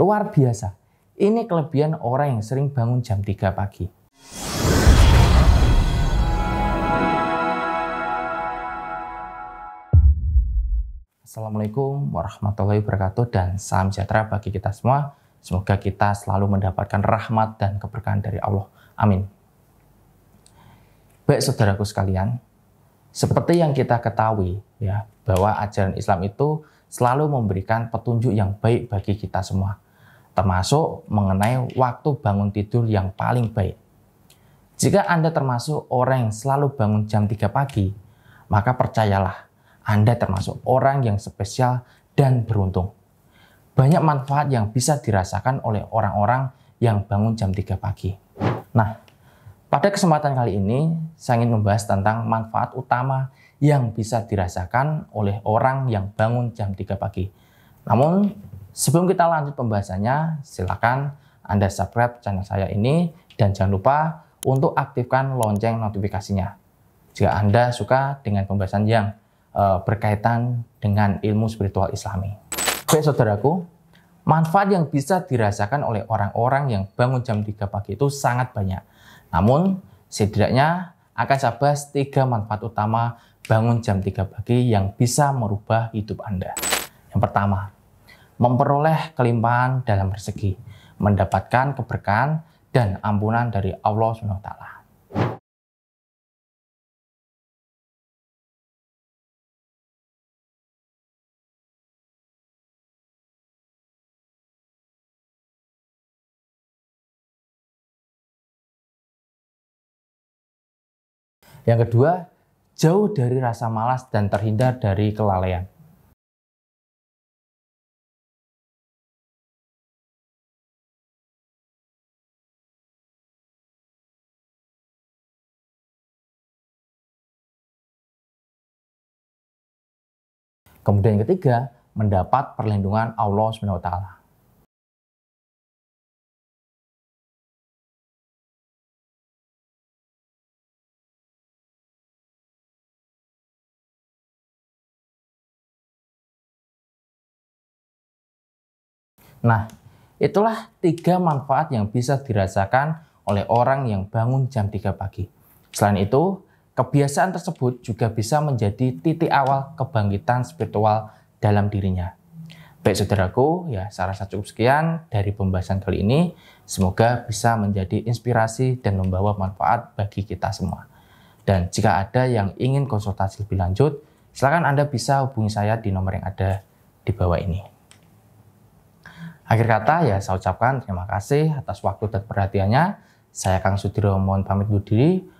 Luar biasa. Ini kelebihan orang yang sering bangun jam 3 pagi. Assalamualaikum warahmatullahi wabarakatuh dan salam sejahtera bagi kita semua. Semoga kita selalu mendapatkan rahmat dan keberkahan dari Allah. Amin. Baik saudaraku sekalian, seperti yang kita ketahui ya, bahwa ajaran Islam itu selalu memberikan petunjuk yang baik bagi kita semua termasuk mengenai waktu bangun tidur yang paling baik. Jika Anda termasuk orang yang selalu bangun jam 3 pagi, maka percayalah, Anda termasuk orang yang spesial dan beruntung. Banyak manfaat yang bisa dirasakan oleh orang-orang yang bangun jam 3 pagi. Nah, pada kesempatan kali ini, saya ingin membahas tentang manfaat utama yang bisa dirasakan oleh orang yang bangun jam 3 pagi. Namun, Sebelum kita lanjut pembahasannya, silakan Anda subscribe channel saya ini dan jangan lupa untuk aktifkan lonceng notifikasinya. Jika Anda suka dengan pembahasan yang uh, berkaitan dengan ilmu spiritual Islami. Oke, saudaraku, manfaat yang bisa dirasakan oleh orang-orang yang bangun jam 3 pagi itu sangat banyak. Namun, setidaknya akan saya bahas tiga manfaat utama bangun jam 3 pagi yang bisa merubah hidup Anda. Yang pertama, memperoleh kelimpahan dalam rezeki, mendapatkan keberkahan dan ampunan dari Allah SWT. Yang kedua, jauh dari rasa malas dan terhindar dari kelalaian. Kemudian yang ketiga, mendapat perlindungan Allah Subhanahu wa taala. Nah, itulah tiga manfaat yang bisa dirasakan oleh orang yang bangun jam 3 pagi. Selain itu, Kebiasaan tersebut juga bisa menjadi titik awal kebangkitan spiritual dalam dirinya. Baik saudaraku, ya rasa cukup sekian dari pembahasan kali ini. Semoga bisa menjadi inspirasi dan membawa manfaat bagi kita semua. Dan jika ada yang ingin konsultasi lebih lanjut, silakan Anda bisa hubungi saya di nomor yang ada di bawah ini. Akhir kata ya saya ucapkan terima kasih atas waktu dan perhatiannya. Saya Kang Sudiro mohon pamit undur diri.